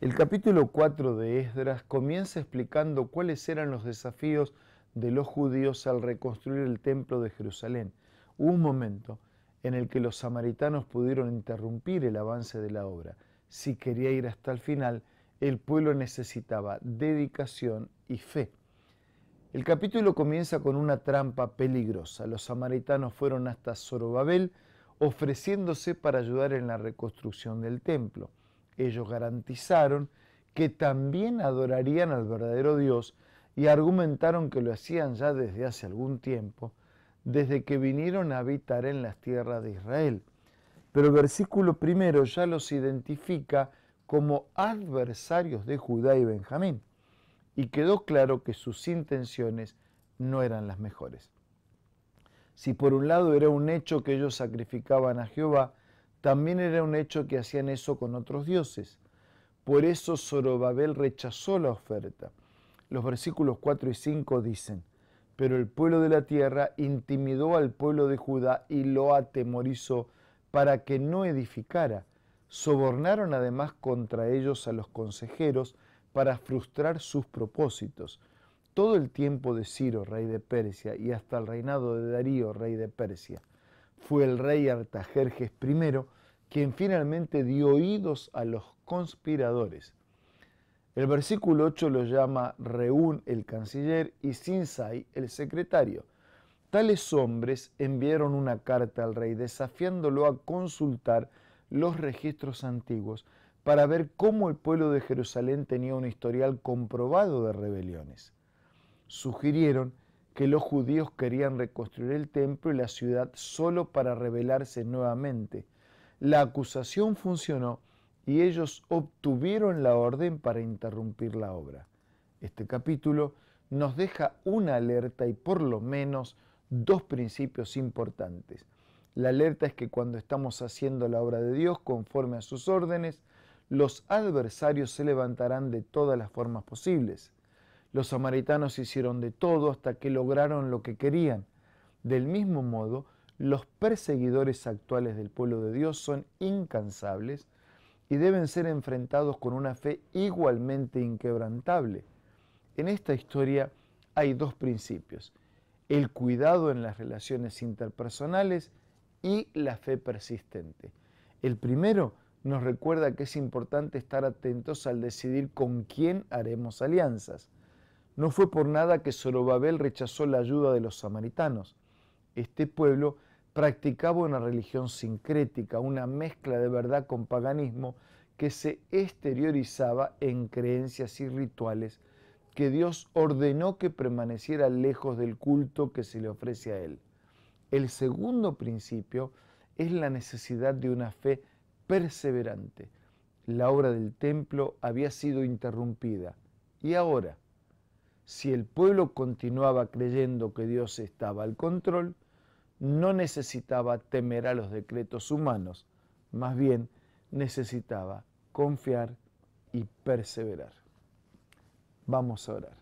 El capítulo 4 de Esdras comienza explicando cuáles eran los desafíos de los judíos al reconstruir el templo de Jerusalén. Hubo un momento en el que los samaritanos pudieron interrumpir el avance de la obra. Si quería ir hasta el final, el pueblo necesitaba dedicación y fe. El capítulo comienza con una trampa peligrosa. Los samaritanos fueron hasta Zorobabel ofreciéndose para ayudar en la reconstrucción del templo ellos garantizaron que también adorarían al verdadero Dios y argumentaron que lo hacían ya desde hace algún tiempo, desde que vinieron a habitar en las tierras de Israel. Pero el versículo primero ya los identifica como adversarios de Judá y Benjamín, y quedó claro que sus intenciones no eran las mejores. Si por un lado era un hecho que ellos sacrificaban a Jehová, también era un hecho que hacían eso con otros dioses. Por eso Zorobabel rechazó la oferta. Los versículos 4 y 5 dicen, pero el pueblo de la tierra intimidó al pueblo de Judá y lo atemorizó para que no edificara. Sobornaron además contra ellos a los consejeros para frustrar sus propósitos. Todo el tiempo de Ciro, rey de Persia, y hasta el reinado de Darío, rey de Persia fue el rey Artajerjes I quien finalmente dio oídos a los conspiradores. El versículo 8 lo llama Reún el canciller y Sinsai el secretario. Tales hombres enviaron una carta al rey desafiándolo a consultar los registros antiguos para ver cómo el pueblo de Jerusalén tenía un historial comprobado de rebeliones. Sugirieron que los judíos querían reconstruir el templo y la ciudad solo para rebelarse nuevamente. La acusación funcionó y ellos obtuvieron la orden para interrumpir la obra. Este capítulo nos deja una alerta y por lo menos dos principios importantes. La alerta es que cuando estamos haciendo la obra de Dios conforme a sus órdenes, los adversarios se levantarán de todas las formas posibles. Los samaritanos hicieron de todo hasta que lograron lo que querían. Del mismo modo, los perseguidores actuales del pueblo de Dios son incansables y deben ser enfrentados con una fe igualmente inquebrantable. En esta historia hay dos principios, el cuidado en las relaciones interpersonales y la fe persistente. El primero nos recuerda que es importante estar atentos al decidir con quién haremos alianzas. No fue por nada que Zorobabel rechazó la ayuda de los samaritanos. Este pueblo practicaba una religión sincrética, una mezcla de verdad con paganismo que se exteriorizaba en creencias y rituales que Dios ordenó que permaneciera lejos del culto que se le ofrece a él. El segundo principio es la necesidad de una fe perseverante. La obra del templo había sido interrumpida y ahora si el pueblo continuaba creyendo que Dios estaba al control, no necesitaba temer a los decretos humanos, más bien necesitaba confiar y perseverar. Vamos a orar.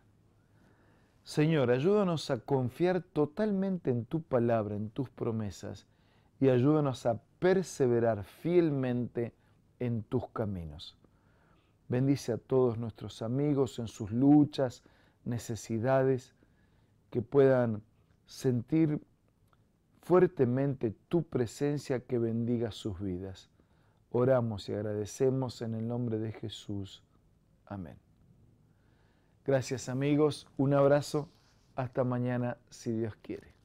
Señor, ayúdanos a confiar totalmente en tu palabra, en tus promesas, y ayúdanos a perseverar fielmente en tus caminos. Bendice a todos nuestros amigos en sus luchas, necesidades, que puedan sentir fuertemente tu presencia que bendiga sus vidas. Oramos y agradecemos en el nombre de Jesús. Amén. Gracias amigos, un abrazo, hasta mañana si Dios quiere.